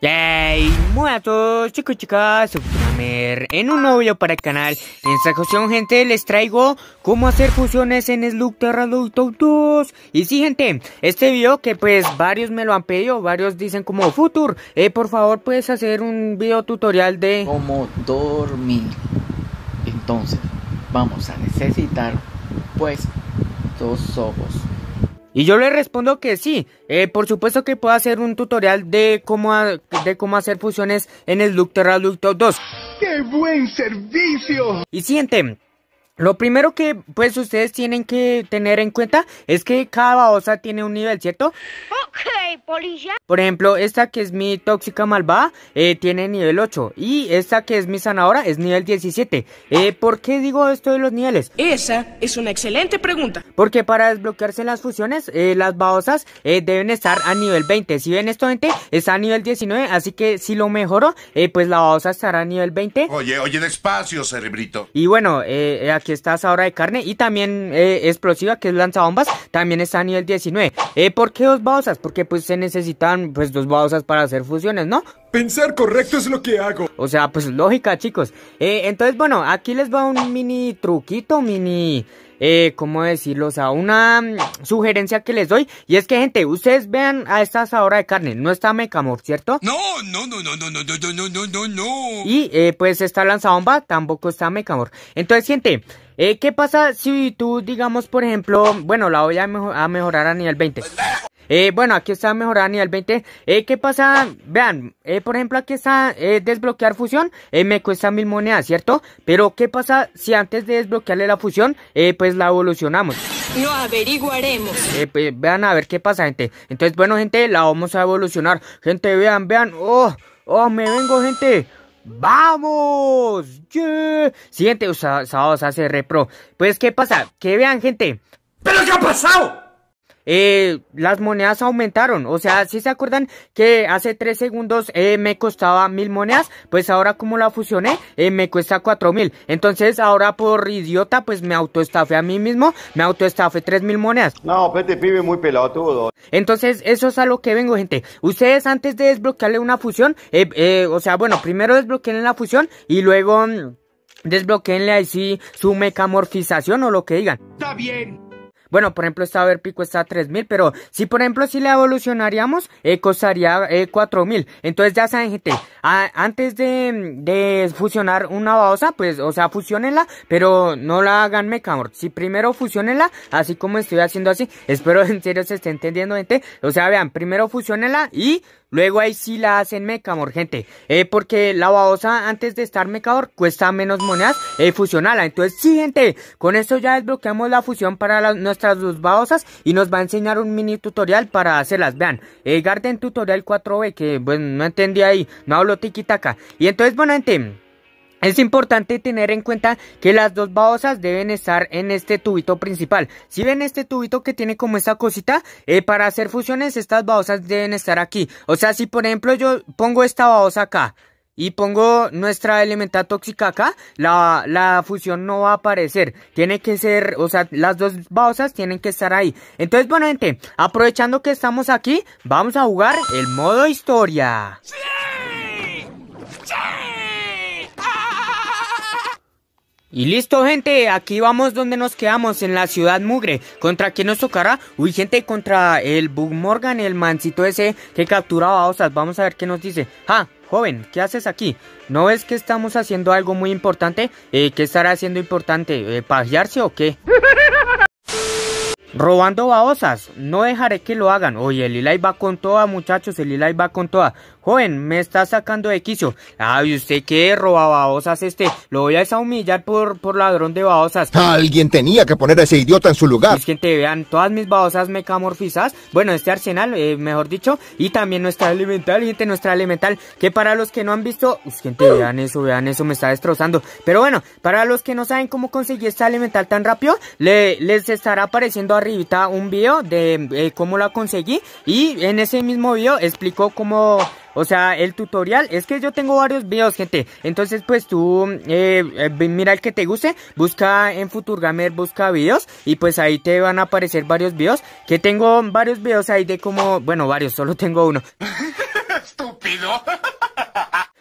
Hey, muy a todos chicos y chicas, en un nuevo video para el canal En esta ocasión gente les traigo cómo hacer fusiones en Slug Terra 2 Y sí gente, este video que pues varios me lo han pedido, varios dicen como Futur eh, Por favor puedes hacer un video tutorial de cómo dormir Entonces vamos a necesitar pues dos ojos y yo le respondo que sí, eh, por supuesto que puedo hacer un tutorial de cómo, de cómo hacer fusiones en el Look Terra 2. ¡Qué buen servicio! Y sienten, lo primero que pues ustedes tienen que tener en cuenta es que cada babosa tiene un nivel, ¿cierto? Ok, policía. Por ejemplo, esta que es mi tóxica malvada eh, tiene nivel 8 y esta que es mi sanadora es nivel 17. Eh, ¿Por qué digo esto de los niveles? Esa es una excelente pregunta. Porque para desbloquearse las fusiones, eh, las babosas deben estar a nivel 20. Si ven esto, gente, está a nivel 19, así que si lo mejoro, pues la babosa estará a nivel 20. Oye, oye, despacio, cerebrito. Y bueno, aquí que está ahora de carne, y también eh, explosiva, que es lanzabombas, también está a nivel 19. Eh, ¿Por qué dos baosas? Porque pues se necesitan pues dos baosas para hacer fusiones, ¿no? Pensar correcto es lo que hago. O sea, pues lógica, chicos. Eh, entonces, bueno, aquí les va un mini truquito, mini... Eh, ¿cómo decirlo? O sea, una mm, sugerencia que les doy. Y es que, gente, ustedes vean a esta asadora de carne. No está Mecamor, ¿cierto? No, no, no, no, no, no, no, no, no, no, no. Y eh, pues esta lanzabomba tampoco está Mecamor. Entonces, gente, eh, ¿Qué pasa si tú, digamos, por ejemplo, bueno, la voy a, mejorar a nivel 20? Eh, bueno, aquí está mejorada a nivel 20. Eh, ¿Qué pasa? Vean, eh, por ejemplo, aquí está eh, desbloquear fusión. me cuesta mil monedas, ¿cierto? Pero, ¿qué pasa si antes de desbloquearle la fusión, pues la evolucionamos? Lo averiguaremos. Pues, vean a ver qué pasa, gente. Entonces, bueno, gente, la vamos a evolucionar. Gente, vean, vean. ¡Oh! ¡Oh, me vengo, gente! ¡Vamos! Siguiente sábado se hace repro. Pues, ¿qué pasa? Que vean, gente. ¿Pero qué ha pasado? Eh, las monedas aumentaron. O sea, si se acuerdan que hace 3 segundos eh, me costaba mil monedas, pues ahora como la fusioné, eh, me cuesta 4000 Entonces ahora por idiota, pues me autoestafé a mí mismo, me autoestafé tres mil monedas. No, pete este pibe muy pelotudo. Entonces, eso es a lo que vengo, gente. Ustedes antes de desbloquearle una fusión, o sea, bueno, primero desbloqueen la fusión y luego... Mm, desbloqueenle así su mecamorfización o lo que digan. Está bien. Bueno, por ejemplo, esta pico está a 3000, pero si por ejemplo si le evolucionaríamos, eh, costaría 4000. Eh, Entonces ya saben, gente, antes de, fusionar una babosa, pues, o sea, fusionenla, pero no la hagan mecamor. Si primero fusionenla, así como estoy haciendo así, espero en serio se esté entendiendo, gente. O sea, vean, primero fusionenla y Luego ahí sí la hacen Mecamor, gente. Eh, porque la babosa antes de estar Mecamor cuesta menos monedas eh, fusionarla. Entonces, sí, gente. Con esto ya desbloqueamos la fusión para nuestras dos babosas. Y nos va a enseñar un mini tutorial para hacerlas. Vean, eh, Garden Tutorial 4B, que pues no entendí ahí. No hablo tiquita acá, Y entonces, bueno, gente. Es importante tener en cuenta que las dos babosas deben estar en este tubito principal. Si ven este tubito que tiene como esta cosita, eh, para hacer fusiones estas babosas deben estar aquí. O sea, si por ejemplo yo pongo esta babosa acá, y pongo nuestra elemental tóxica acá, la, la, fusión no va a aparecer. Tiene que ser, o sea, las dos babosas tienen que estar ahí. Entonces, bueno, gente, aprovechando que estamos aquí, vamos a jugar el modo historia. Y listo gente, aquí vamos donde nos quedamos, en la ciudad mugre. ¿Contra quién nos tocará? Uy gente, contra el Bug Morgan, el mancito ese que capturaba osas. Vamos a ver qué nos dice. ¡Ah! Joven, ¿qué haces aquí? ¿No ves que estamos haciendo algo muy importante? Eh, ¿Qué estará haciendo importante? ¿Eh, ¿Pajearse o qué? Robando osas. no dejaré que lo hagan. Oye, el Eli va con toda, muchachos, el Eli va con toda. Joven, me está sacando de quicio. Ay, ¿usted qué babosas este? Lo voy a desahumillar por, por ladrón de babosas. Alguien tenía que poner a ese idiota en su lugar. Es que vean todas mis babosas mecamorfizadas. Bueno, este arsenal, eh, mejor dicho. Y también nuestra elemental, gente, nuestra elemental. Que para los que no han visto... Es que vean eso, vean eso, me está destrozando. Pero bueno, para los que no saben cómo conseguí esta elemental tan rápido, les estará apareciendo arribita un video de eh, cómo la conseguí. Y en ese mismo video explicó cómo... O sea, el tutorial, es que yo tengo varios videos, gente. Entonces, pues tú, eh, eh, mira el que te guste, busca en Futurgamer, busca videos y pues ahí te van a aparecer varios videos. Que tengo varios videos ahí de como, bueno, varios, solo tengo uno. Estúpido.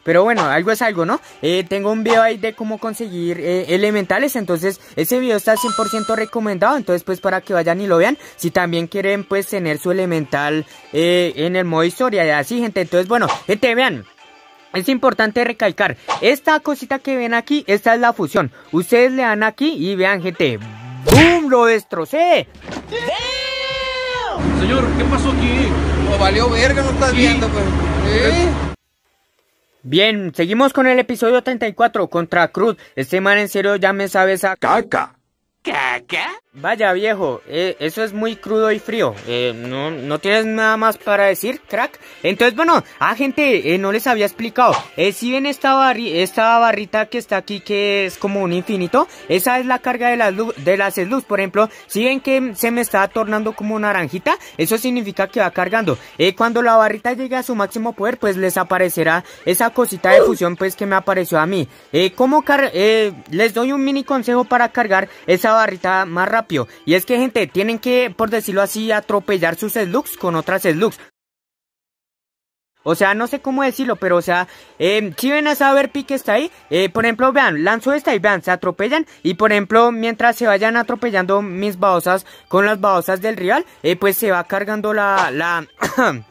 Pero bueno, algo es algo, ¿no? Eh, tengo un video ahí de cómo conseguir eh, elementales. Entonces, ese video está 100% recomendado. Entonces, pues para que vayan y lo vean. Si también quieren, pues tener su elemental eh, en el modo historia así, gente. Entonces, bueno, gente, vean. Es importante recalcar, esta cosita que ven aquí, esta es la fusión. Ustedes le dan aquí y vean, gente. ¡Bum! ¡Lo destrocé! Señor, ¿qué pasó aquí? No valió verga, no estás viendo, pues. Bien, seguimos con el episodio 34 contra Cruz. Este man en serio ya me sabe a caca. ¿Caca? Vaya viejo, eh, eso es muy crudo y frío. Eh, no, no, tienes nada más para decir, crack. Entonces, bueno, ah, gente, eh, no les había explicado. si ven esta, barri esta barrita que está aquí, que es como un infinito, esa es la carga de, la de las luz. Por ejemplo, si ven que se me está tornando como naranjita, eso significa que va cargando. cuando la barrita llegue a su máximo poder, pues les aparecerá esa cosita de fusión, pues que me apareció a mí. les doy un mini consejo para cargar esa barrita más rápido y es que, gente, tienen que, por decirlo así, atropellar sus slugs con otras slugs. O sea, no sé cómo decirlo, pero o sea, em, si ven a saber pique está ahí, eh, por ejemplo, vean, lanzo esta y vean, se atropellan. Y por ejemplo, mientras se vayan atropellando mis baosas con las baosas del rival, eh, pues se va cargando la. la.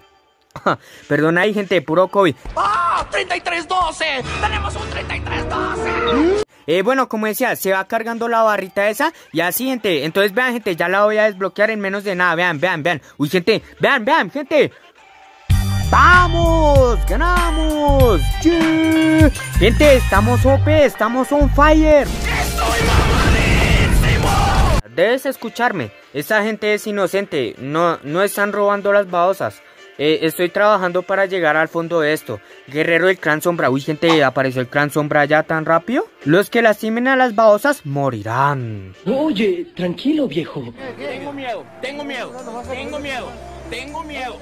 Perdona ahí, gente, puro COVID. ¡Ah! ¡33-12! ¡Tenemos un 3312! Eh, bueno, como decía, se va cargando la barrita esa. Y así, gente. Entonces, vean, gente, ya la voy a desbloquear en menos de nada. Vean, vean, vean. Uy, gente, vean, vean, gente. ¡Vamos! ¡Ganamos! Gente, estamos OP, estamos on fire. Debes escucharme. Esta gente es inocente. No, no están robando las babosas. Eh, estoy trabajando para llegar al fondo de esto. Guerrero del Clan Sombra. Uy, gente, ¿apareció el Clan Sombra ya tan rápido? Los que lastimen a las babosas morirán. Oye, tranquilo, viejo. Tengo miedo, tengo miedo, tengo miedo, tengo miedo.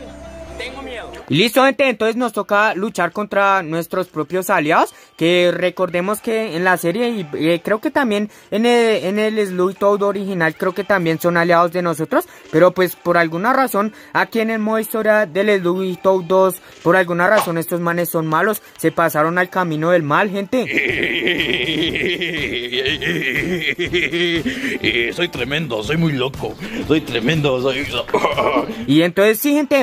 Tengo miedo. Y listo, gente. Entonces nos toca luchar contra nuestros propios aliados. Que recordemos que en la serie y eh, creo que también en el, en el Toad original creo que también son aliados de nosotros. Pero pues por alguna razón aquí en el modo historia del Slug Toad 2 por alguna razón estos manes son malos. Se pasaron al camino del mal, gente. soy tremendo, soy muy loco. Soy tremendo, soy... y entonces sí, gente.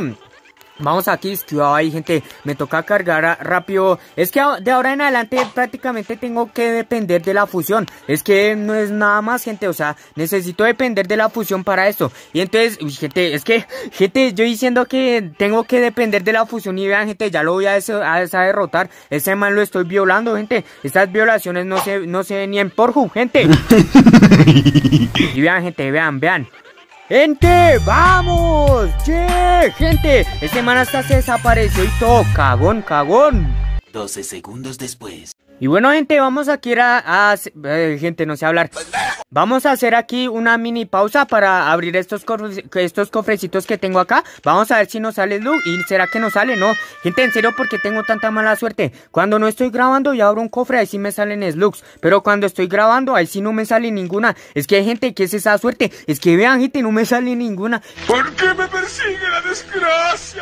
Vamos aquí, esquivado ahí, gente. Me toca cargar rápido. Es que de ahora en adelante prácticamente tengo que depender de la fusión. Es que no es nada más, gente. O sea, necesito depender de la fusión para esto. Y entonces, gente, es que, gente, yo diciendo que tengo que depender de la fusión. Y vean, gente, ya lo voy a, a, derrotar. Ese man lo estoy violando, gente. Estas violaciones no se, no se ven ni en Porju, gente. y vean, gente, vean, vean. ¡Gente! ¡Vamos! ¡Che! ¡Gente! Este man hasta se desapareció y todo. ¡Cagón, cagón! 12 segundos después. Y bueno, gente, vamos a... a, a eh, gente, no sé hablar. Vamos a hacer aquí una mini pausa para abrir estos, estos cofrecitos que tengo acá. Vamos a ver si nos sale Slug ¿Y será que nos sale? No. Gente, en serio, qué tengo tanta mala suerte. Cuando no estoy grabando yo abro un cofre, ahí sí me salen slugs. Pero cuando estoy grabando, ahí sí no me sale ninguna. Es que hay gente que es esa suerte. Es que vean, gente, no me sale ninguna. ¿Por qué me persigue la desgracia?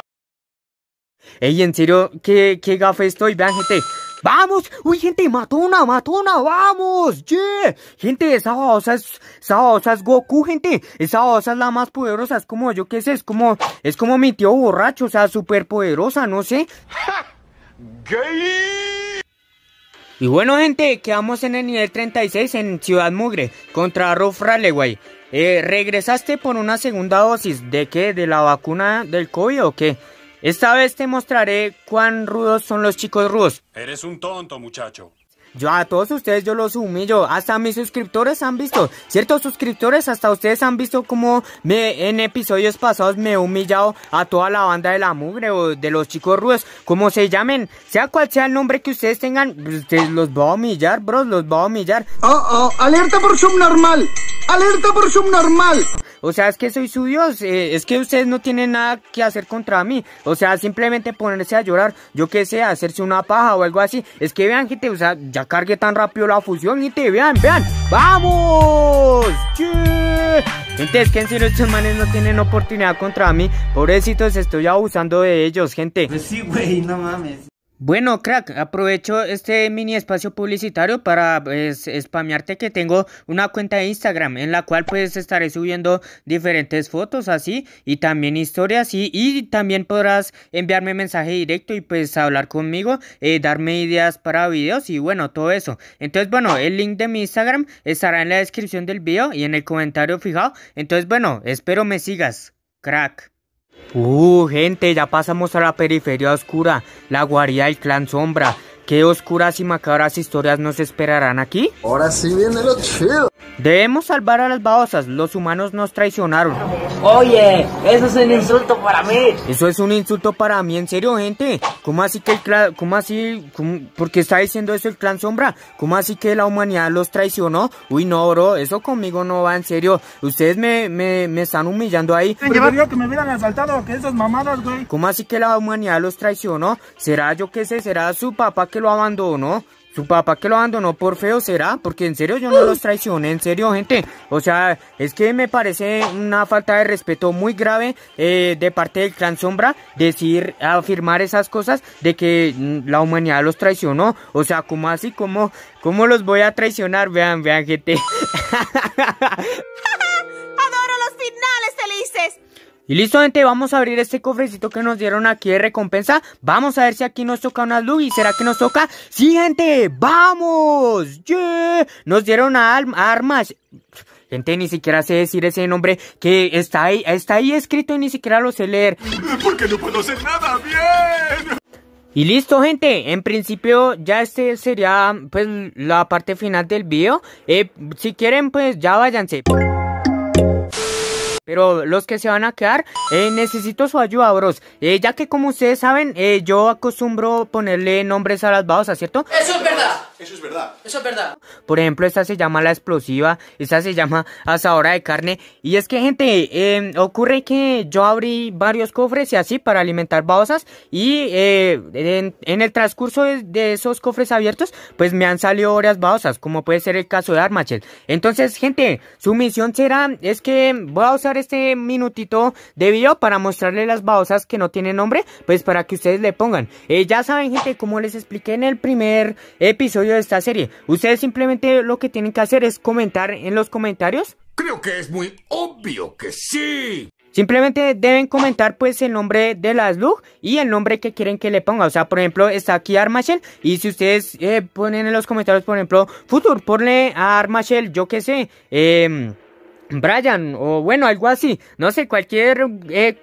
Ey, en serio, qué, qué gafe estoy. Vean, gente. ¡Vamos! ¡Uy, gente! ¡Matona! ¡Matona! ¡Vamos! ¡Yeah! Gente, esa osa es... Esa osa es Goku, gente. Esa osa es la más poderosa. Es como yo qué sé. Es como... Es como mi tío borracho. O sea, súper poderosa. No sé. ¡Gay! Y bueno, gente, quedamos en el nivel 36 en Ciudad Mugre contra Ruff Raleway. Eh, ¿Regresaste por una segunda dosis de qué? ¿De la vacuna del COVID o qué? Esta vez te mostraré cuán rudos son los chicos rudos. Eres un tonto, muchacho. Yo a todos ustedes yo los humillo, hasta mis suscriptores han visto, ciertos suscriptores hasta ustedes han visto como en episodios pasados me he humillado a toda la banda de la mugre o de los chicos rudos, como se llamen, sea cual sea el nombre que ustedes tengan, los va a humillar, bros, los va a humillar. Oh, oh, alerta por subnormal, alerta por subnormal. O sea, es que soy su Dios. Eh, es que ustedes no tienen nada que hacer contra mí. O sea, simplemente ponerse a llorar. Yo qué sé, hacerse una paja o algo así. Es que vean, gente. O sea, ya cargué tan rápido la fusión. Y te vean, vean. ¡Vamos! Gente, es que en serio estos manes no tienen oportunidad contra mí. Pobrecitos, estoy abusando de ellos, gente. Pues sí, güey, no mames. Bueno, crack, aprovecho este mini espacio publicitario para pues, spamearte que tengo una cuenta de Instagram en la cual puedes estaré subiendo diferentes fotos así y también historias y, y también podrás enviarme mensaje directo y pues hablar conmigo, eh, darme ideas para videos y bueno, todo eso. Entonces, bueno, el link de mi Instagram estará en la descripción del video y en el comentario fijado. Entonces, bueno, espero me sigas, crack. Uh, gente, ya pasamos a la periferia oscura, la guarida del clan Sombra. ¿Qué oscuras y macabras historias nos esperarán aquí? Ahora sí viene lo chido. Debemos salvar a las babosas, los humanos nos traicionaron. Oye, eso es un insulto para mí. Eso es un insulto para mí, en serio, gente. ¿Cómo así que el clan, cómo así, por qué está diciendo eso el clan sombra? ¿Cómo así que la humanidad los traicionó? Uy, no, bro, eso conmigo no va, en serio. Ustedes me, me, están humillando ahí. que me hubieran asaltado que esas mamadas, güey. ¿Cómo así que la humanidad los traicionó? ¿Será yo qué sé? ¿Será su papá que lo abandonó. Su papá que lo abandonó por feo será, porque en serio yo no los traicioné, en serio gente. O sea, es que me parece una falta de respeto muy grave eh, de parte del clan Sombra decir, afirmar esas cosas de que mm, la humanidad los traicionó. O sea, como así, como, cómo los voy a traicionar, vean, vean gente. Adoro los finales felices. Y listo, gente, vamos a abrir este cofrecito que nos dieron aquí de recompensa. Vamos a ver si aquí nos toca una luz. ¿Y será que nos toca? ¡Sí, gente! ¡Vamos! ¡Yeah! Nos dieron armas. Gente, ni siquiera sé decir ese nombre que está ahí, está ahí escrito y ni siquiera lo sé leer. Porque no puedo nada bien. Y listo gente, en principio ya este sería pues la parte final del video. Eh, si quieren pues ya váyanse. Pero los que se van a quedar, eh, necesito su ayuda, bros. Eh, ya que como ustedes saben, eh, yo acostumbro ponerle nombres a las babosas, ¿cierto? Eso es verdad. Eso es verdad. Por ejemplo, esta se llama la explosiva, esta se llama asadora de carne. Y es que, gente, em, ocurre que yo abrí varios cofres y así para alimentar babosas. Y eh, en, el transcurso de, esos cofres abiertos, pues me han salido varias babosas, como puede ser el caso de Armachel. Entonces, gente, su misión será, es que voy a usar este minutito de video para mostrarles las babosas que no tienen nombre, pues para que ustedes le pongan. Eh, ya saben, gente, como les expliqué en el primer episodio de esta serie. Ustedes simplemente lo que tienen que hacer es comentar en los comentarios. Creo que es muy obvio que sí. Simplemente deben comentar pues el nombre de las luz y el nombre que quieren que le ponga. O sea, por ejemplo, está aquí Armachel Y si ustedes eh, ponen en los comentarios, por ejemplo, Futur, ponle a Armachel yo qué sé. Eh, Brian, o bueno, algo así, no sé, cualquier eh,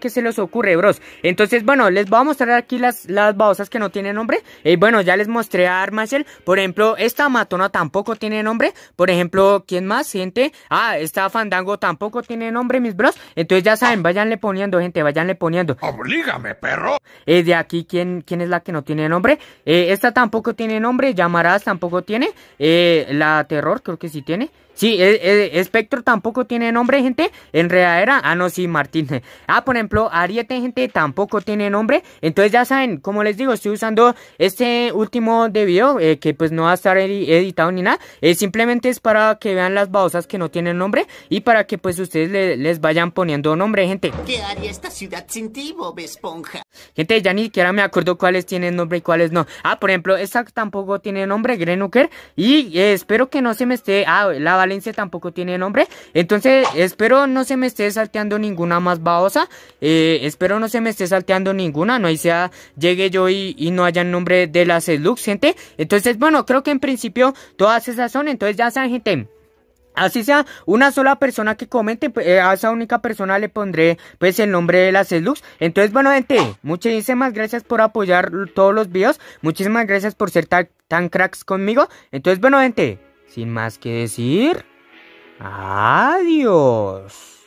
que se les ocurre, bros. Entonces, bueno, les voy a mostrar aquí las, las que no tienen nombre. y bueno, ya les mostré a Armacel, por ejemplo, esta matona tampoco tiene nombre. Por ejemplo, ¿quién más, gente? Ah, esta Fandango tampoco tiene nombre, mis bros. Entonces, ya saben, váyanle poniendo, gente, váyanle poniendo. Oblígame, perro. Eh, de aquí, ¿quién, ¿quién es la que no tiene nombre? Eh, esta tampoco tiene nombre, Llamarás tampoco tiene. Eh, la Terror creo que sí tiene. Sí, eh, Espectro tampoco tiene nombre, gente. En era. ah, no, sí, Martín... Ah, por ejemplo, ariete, gente, tampoco tiene nombre. Entonces ya saben, como les digo, estoy usando este último de video, eh, que pues no va a estar editado ni nada. Eh, simplemente es para que vean las babosas que no tienen nombre y para que pues ustedes les vayan poniendo nombre, gente. ¿Qué esta ciudad sin ti, Bob Esponja? Gente, ya ni siquiera me acuerdo cuáles tienen nombre y cuáles no. Ah, por ejemplo, esta tampoco tiene nombre, Grenuker. Y eh, espero que no se me esté... Ah, la Valencia tampoco tiene nombre. Entonces, espero no se me esté salteando ninguna más babosa. Eh, espero no se me esté salteando ninguna. No hay sea, llegue yo y, no haya nombre de las Lux, gente. Entonces, bueno, creo que en principio todas esas son. Entonces, ya saben, gente. Así sea una sola persona que comente, pues, eh, a esa única persona le pondré pues el nombre de las Celux. Entonces, bueno, gente, muchísimas gracias por apoyar todos los videos. Muchísimas gracias por ser tan, tan cracks conmigo. Entonces, bueno, gente, sin más que decir. Adiós.